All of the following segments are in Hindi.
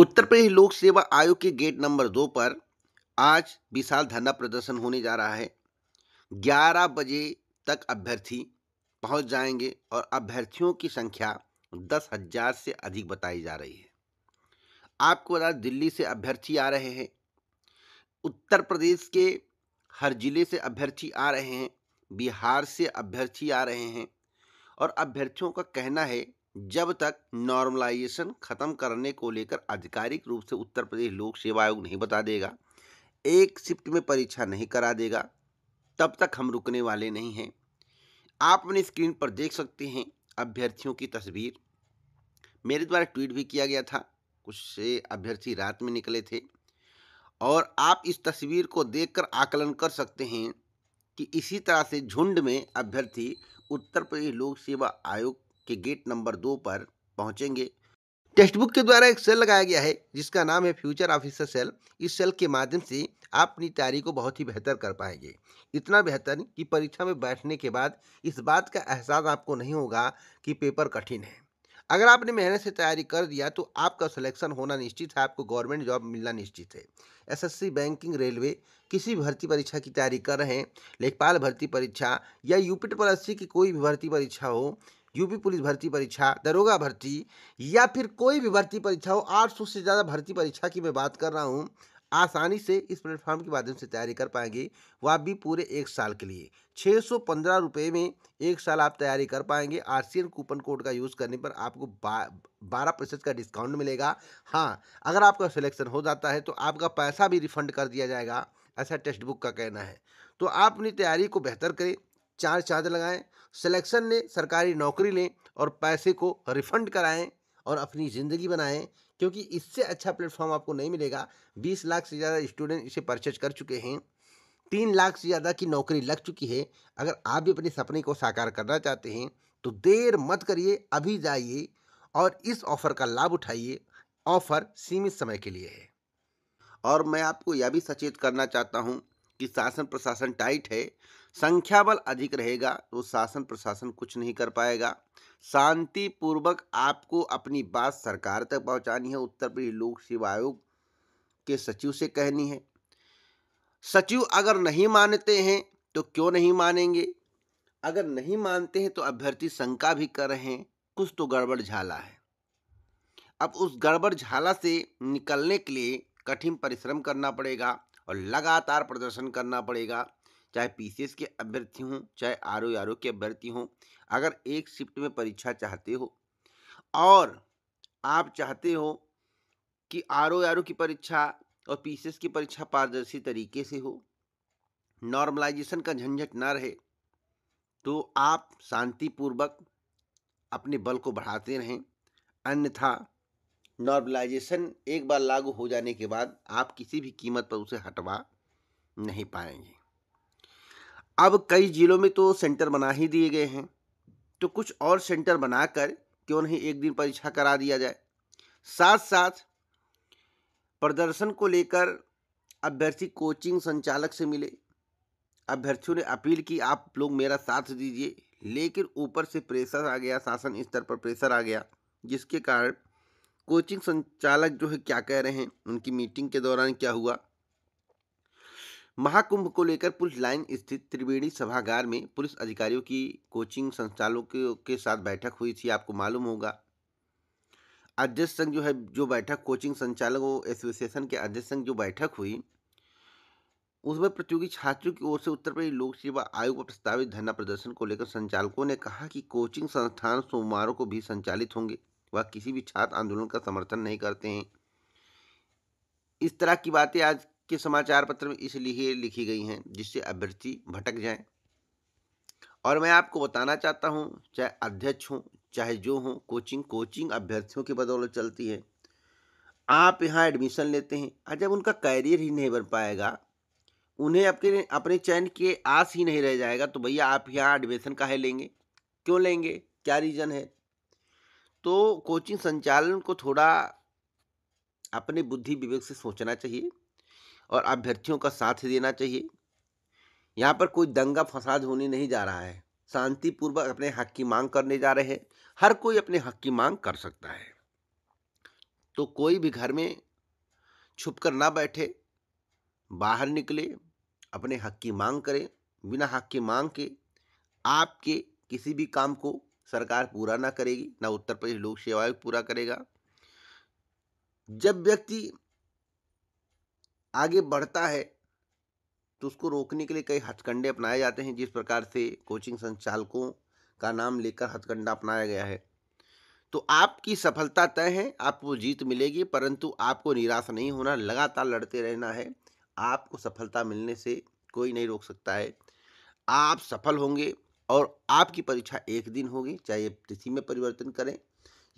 उत्तर प्रदेश लोक सेवा आयोग के गेट नंबर दो पर आज विशाल धरना प्रदर्शन होने जा रहा है 11 बजे तक अभ्यर्थी पहुंच जाएंगे और अभ्यर्थियों की संख्या दस हजार से अधिक बताई जा रही है आपको बता दिल्ली से अभ्यर्थी आ रहे हैं उत्तर प्रदेश के हर जिले से अभ्यर्थी आ रहे हैं बिहार से अभ्यर्थी आ रहे हैं और अभ्यर्थियों का कहना है जब तक नॉर्मलाइजेशन खत्म करने को लेकर आधिकारिक रूप से उत्तर प्रदेश लोक सेवा आयोग नहीं बता देगा एक शिफ्ट में परीक्षा नहीं करा देगा तब तक हम रुकने वाले नहीं हैं आप अपने स्क्रीन पर देख सकते हैं अभ्यर्थियों की तस्वीर मेरे द्वारा ट्वीट भी किया गया था कुछ से अभ्यर्थी रात में निकले थे और आप इस तस्वीर को देखकर आकलन कर सकते हैं कि इसी तरह से झुंड में अभ्यर्थी उत्तर प्रदेश लोक सेवा आयोग के गेट नंबर दो पर पहुंचेंगे टेक्स्ट बुक के द्वारा एक सेल लगाया गया है जिसका नाम है फ्यूचर ऑफिसर सेल इस सेल के माध्यम से आप अपनी तैयारी को बहुत ही बेहतर कर पाएंगे इतना बेहतर कि परीक्षा में बैठने के बाद इस बात का एहसास आपको नहीं होगा कि पेपर कठिन है अगर आपने मेहनत से तैयारी कर दिया तो आपका सिलेक्शन होना निश्चित है आपको गवर्नमेंट जॉब मिलना निश्चित है एसएससी बैंकिंग रेलवे किसी भी भर्ती परीक्षा की तैयारी कर रहे हैं लेखपाल भर्ती परीक्षा या यूपीट प्लस की कोई भी भर्ती परीक्षा हो यूपी पुलिस भर्ती परीक्षा दरोगा भर्ती या फिर कोई भी भर्ती परीक्षा हो आठ से ज़्यादा भर्ती परीक्षा की मैं बात कर रहा हूँ आसानी से इस प्लेटफॉर्म के माध्यम से तैयारी कर पाएंगे वह भी पूरे एक साल के लिए छः सौ पंद्रह रुपये में एक साल आप तैयारी कर पाएंगे आर कूपन कोड का यूज़ करने पर आपको बा, बारह प्रतिशत का डिस्काउंट मिलेगा हाँ अगर आपका सिलेक्शन हो जाता है तो आपका पैसा भी रिफंड कर दिया जाएगा ऐसा टेक्स्ट बुक का कहना है तो आप अपनी तैयारी को बेहतर करें चार चार्ज लगाएँ सिलेक्शन ने सरकारी नौकरी लें और पैसे को रिफंड कराएं और अपनी ज़िंदगी बनाएं क्योंकि इससे अच्छा प्लेटफॉर्म आपको नहीं मिलेगा बीस लाख से ज़्यादा स्टूडेंट इसे परचेज कर चुके हैं तीन लाख से ज़्यादा की नौकरी लग चुकी है अगर आप भी अपने सपने को साकार करना चाहते हैं तो देर मत करिए अभी जाइए और इस ऑफ़र का लाभ उठाइए ऑफ़र सीमित समय के लिए है और मैं आपको यह भी सचेत करना चाहता हूँ कि शासन प्रशासन टाइट है संख्या बल अधिक रहेगा तो शासन प्रशासन कुछ नहीं कर पाएगा शांतिपूर्वक आपको अपनी बात सरकार तक पहुंचानी है उत्तर प्रदेश लोक सेवा आयोग के सचिव से कहनी है सचिव अगर नहीं मानते हैं तो क्यों नहीं मानेंगे अगर नहीं मानते हैं तो अभ्यर्थी शंका भी कर रहे हैं कुछ तो गड़बड़ झाला है अब उस गड़बड़ झाला से निकलने के लिए कठिन परिश्रम करना पड़ेगा और लगातार प्रदर्शन करना पड़ेगा चाहे पीसीएस के अभ्यर्थी हों चाहे आर ओ आर के अभ्यर्थी हों अगर एक शिफ्ट में परीक्षा चाहते हो और आप चाहते हो कि आर ओ e की परीक्षा और पीसीएस की परीक्षा पारदर्शी तरीके से हो नॉर्मलाइजेशन का झंझट ना रहे तो आप शांतिपूर्वक अपने बल को बढ़ाते रहें अन्यथा नॉर्मलाइजेशन एक बार लागू हो जाने के बाद आप किसी भी कीमत पर उसे हटवा नहीं पाएंगे अब कई जिलों में तो सेंटर बना ही दिए गए हैं तो कुछ और सेंटर बनाकर क्यों नहीं एक दिन परीक्षा करा दिया जाए साथ साथ प्रदर्शन को लेकर अभ्यर्थी कोचिंग संचालक से मिले अभ्यर्थियों ने अपील की आप लोग मेरा साथ दीजिए लेकिन ऊपर से प्रेशर आ गया शासन स्तर पर प्रेशर आ गया जिसके कारण कोचिंग संचालक जो है क्या कह रहे हैं उनकी मीटिंग के दौरान क्या हुआ महाकुंभ को लेकर पुलिस लाइन स्थित त्रिवेणी सभागार में पुलिस अधिकारियों की कोचिंग संचालकों के साथ बैठक हुई थी आपको मालूम होगा अध्यक्ष संघ जो है जो बैठक कोचिंग संचालकों एसोसिएशन के अध्यक्ष संघ जो बैठक हुई उसमें प्रतियोगी छात्रों की ओर से उत्तर प्रदेश लोक सेवा आयोग पर प्रस्तावित धरना प्रदर्शन को लेकर संचालकों ने कहा कि कोचिंग संस्थान सोमवारों को भी संचालित होंगे वह किसी भी छात्र आंदोलन का समर्थन नहीं करते हैं इस तरह की बातें आज के समाचार पत्र में इसलिए लिखी गई हैं जिससे अभ्यर्थी भटक जाए और मैं आपको बताना चाहता हूँ चाहे अध्यक्ष हों चाहे जो हों कोचिंग कोचिंग अभ्यर्थियों की बदौलत चलती है आप यहाँ एडमिशन लेते हैं और जब उनका कैरियर ही नहीं बन पाएगा उन्हें अपने अपने चयन के आस ही नहीं रह जाएगा तो भैया आप यहाँ एडमिशन है लेंगे क्यों लेंगे क्या रीज़न है तो कोचिंग संचालन को थोड़ा अपने बुद्धि विवेक से सोचना चाहिए और अभ्यर्थियों का साथ देना चाहिए यहाँ पर कोई दंगा फसाद होने नहीं जा रहा है शांतिपूर्वक अपने हक की मांग करने जा रहे हैं हर कोई अपने हक की मांग कर सकता है तो कोई भी घर में छुप कर ना बैठे बाहर निकले अपने हक की मांग करें बिना हक की मांग के आपके किसी भी काम को सरकार पूरा ना करेगी ना उत्तर प्रदेश लोक सेवा आयोग पूरा करेगा जब व्यक्ति आगे बढ़ता है तो उसको रोकने के लिए कई हथकंडे अपनाए जाते हैं जिस प्रकार से कोचिंग संचालकों का नाम लेकर हथकंडा अपनाया गया है तो आपकी सफलता तय है आपको जीत मिलेगी परंतु आपको निराश नहीं होना लगातार लड़ते रहना है आपको सफलता मिलने से कोई नहीं रोक सकता है आप सफल होंगे और आपकी परीक्षा एक दिन होगी चाहे तिथि में परिवर्तन करें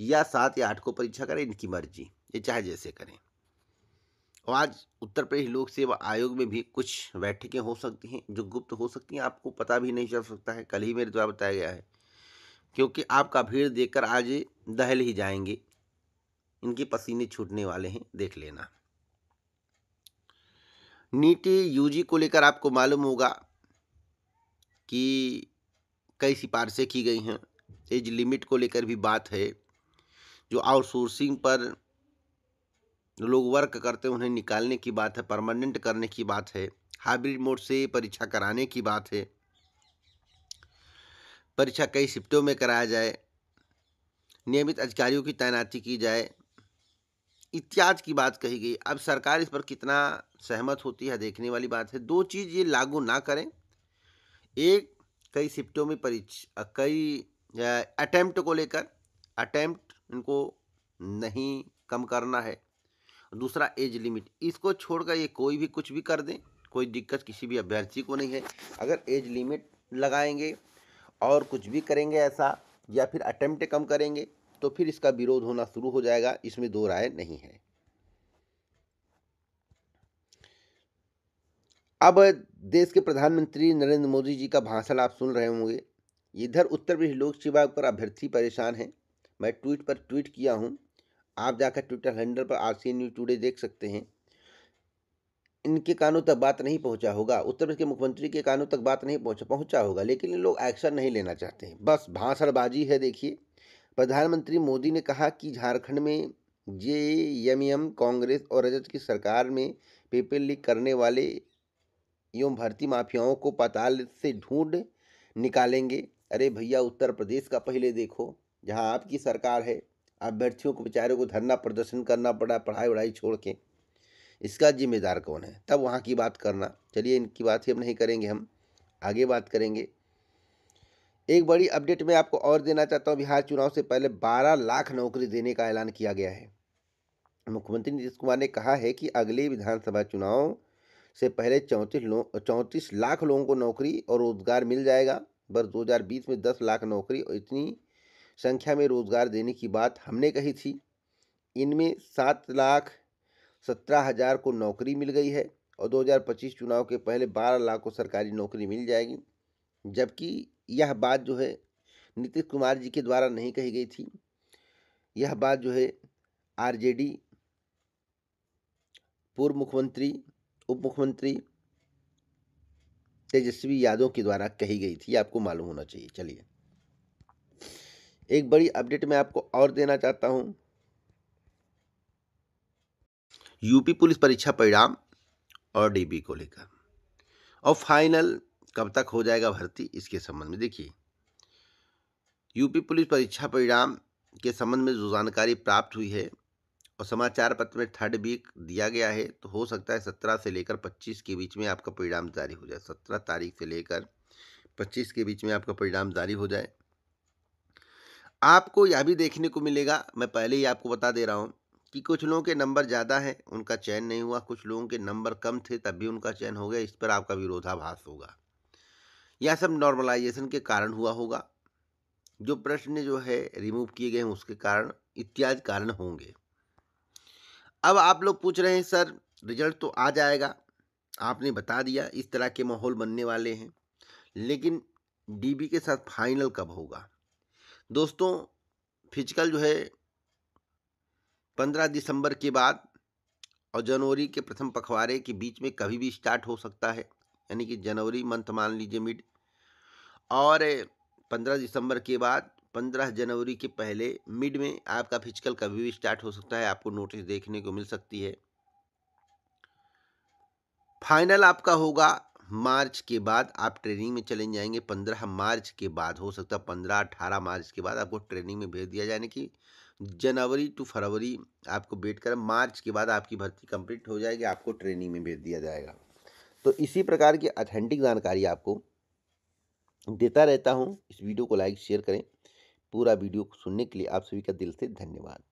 या सात या आठ को परीक्षा करें इनकी मर्जी ये चाहे जैसे करें और आज उत्तर प्रदेश लोक सेवा आयोग में भी कुछ बैठकें हो सकती हैं जो गुप्त हो सकती हैं आपको पता भी नहीं चल सकता है कल ही मेरे द्वारा बताया गया है क्योंकि आपका भीड़ देखकर आज दहल ही जाएंगे इनके पसीने छूटने वाले हैं देख लेना नीट यूजी को लेकर आपको मालूम होगा कि कई सिफारिशें की गई हैं एज लिमिट को लेकर भी बात है जो आउटसोर्सिंग पर लोग वर्क करते हैं उन्हें निकालने की बात है परमानेंट करने की बात है हाइब्रिड मोड से परीक्षा कराने की बात है परीक्षा कई शिफ्टों में कराया जाए नियमित अधिकारियों की तैनाती की जाए इत्यादि की बात कही गई अब सरकार इस पर कितना सहमत होती है देखने वाली बात है दो चीज़ ये लागू ना करें एक कई शिफ्टों में परीक्षा कई अटैम्प्ट को लेकर अटैम्प्ट इनको नहीं कम करना है दूसरा एज लिमिट इसको छोड़कर ये कोई भी कुछ भी कर दें कोई दिक्कत किसी भी अभ्यर्थी को नहीं है अगर एज लिमिट लगाएंगे और कुछ भी करेंगे ऐसा या फिर अटैम्प्ट कम करेंगे तो फिर इसका विरोध होना शुरू हो जाएगा इसमें दो राय नहीं है अब देश के प्रधानमंत्री नरेंद्र मोदी जी का भाषण आप सुन रहे होंगे इधर उत्तर प्रदेश लोक सेवा पर अभ्यर्थी परेशान हैं मैं ट्वीट पर ट्वीट किया हूँ आप जाकर ट्विटर हैंडल पर आर सी न्यूज टूडे देख सकते हैं इनके कानों तक बात नहीं पहुंचा होगा उत्तर प्रदेश के मुख्यमंत्री के कानों तक बात नहीं पहुंचा पहुंचा होगा लेकिन इन लोग एक्शन नहीं लेना चाहते हैं बस भाषणबाजी है देखिए प्रधानमंत्री मोदी ने कहा कि झारखंड में जे एम कांग्रेस और रजत की सरकार में पेपर लीक करने वाले एवं भर्ती माफियाओं को पाताल से ढूंढ निकालेंगे अरे भैया उत्तर प्रदेश का पहले देखो जहाँ आपकी सरकार है अभ्यर्थियों को बेचारों को धरना प्रदर्शन करना पड़ा पढ़ाई वढ़ाई छोड़ के इसका जिम्मेदार कौन है तब वहाँ की बात करना चलिए इनकी बात ही अब नहीं करेंगे हम आगे बात करेंगे एक बड़ी अपडेट मैं आपको और देना चाहता हूँ बिहार चुनाव से पहले 12 लाख नौकरी देने का ऐलान किया गया है मुख्यमंत्री नीतीश कुमार ने कहा है कि अगले विधानसभा चुनाव से पहले चौंतीस लोग चौंतीस लाख लोगों को नौकरी और रोजगार मिल जाएगा वर्ष 2020 में 10 लाख नौकरी और इतनी संख्या में रोजगार देने की बात हमने कही थी इनमें सात लाख सत्रह हज़ार को नौकरी मिल गई है और 2025 चुनाव के पहले 12 लाख को सरकारी नौकरी मिल जाएगी जबकि यह बात जो है नीतीश कुमार जी के द्वारा नहीं कही गई थी यह बात जो है आरजेडी पूर्व मुख्यमंत्री उप मुख्यमंत्री तेजस्वी यादव के द्वारा कही गई थी आपको मालूम होना चाहिए चलिए एक बड़ी अपडेट मैं आपको और देना चाहता हूं यूपी पुलिस परीक्षा परिणाम और डीबी को लेकर और फाइनल कब तक हो जाएगा भर्ती इसके संबंध में देखिए यूपी पुलिस परीक्षा परिणाम के संबंध में जो जानकारी प्राप्त हुई है और समाचार पत्र में थर्ड वीक दिया गया है तो हो सकता है सत्रह से लेकर पच्चीस के बीच में आपका परिणाम जारी हो जाए सत्रह तारीख से लेकर पच्चीस के बीच में आपका परिणाम जारी हो जाए आपको यह भी देखने को मिलेगा मैं पहले ही आपको बता दे रहा हूँ कि कुछ लोगों के नंबर ज़्यादा हैं उनका चयन नहीं हुआ कुछ लोगों के नंबर कम थे तब भी उनका चयन हो गया इस पर आपका विरोधाभास होगा यह सब नॉर्मलाइजेशन के कारण हुआ होगा जो प्रश्न जो है रिमूव किए गए हैं उसके कारण इत्यादि कारण होंगे अब आप लोग पूछ रहे हैं सर रिजल्ट तो आ जाएगा आपने बता दिया इस तरह के माहौल बनने वाले हैं लेकिन डीबी के साथ फाइनल कब होगा दोस्तों फिजिकल जो है पंद्रह दिसंबर के बाद और जनवरी के प्रथम पखवाड़े के बीच में कभी भी स्टार्ट हो सकता है यानी कि जनवरी मंथ मान लीजिए मिड और पंद्रह दिसंबर के बाद पंद्रह जनवरी के पहले मिड में आपका फिजिकल कभी भी स्टार्ट हो सकता है आपको नोटिस देखने को मिल सकती है फाइनल आपका होगा मार्च के बाद आप ट्रेनिंग में चले जाएंगे पंद्रह मार्च के बाद हो सकता है पंद्रह अठारह मार्च के बाद आपको ट्रेनिंग में भेज दिया जाने की जनवरी टू फरवरी आपको वेट कर मार्च के बाद आपकी भर्ती कंप्लीट हो जाएगी आपको ट्रेनिंग में भेज दिया जाएगा तो इसी प्रकार की अथेंटिक जानकारी आपको देता रहता हूँ इस वीडियो को लाइक शेयर करें पूरा वीडियो सुनने के लिए आप सभी का दिल से धन्यवाद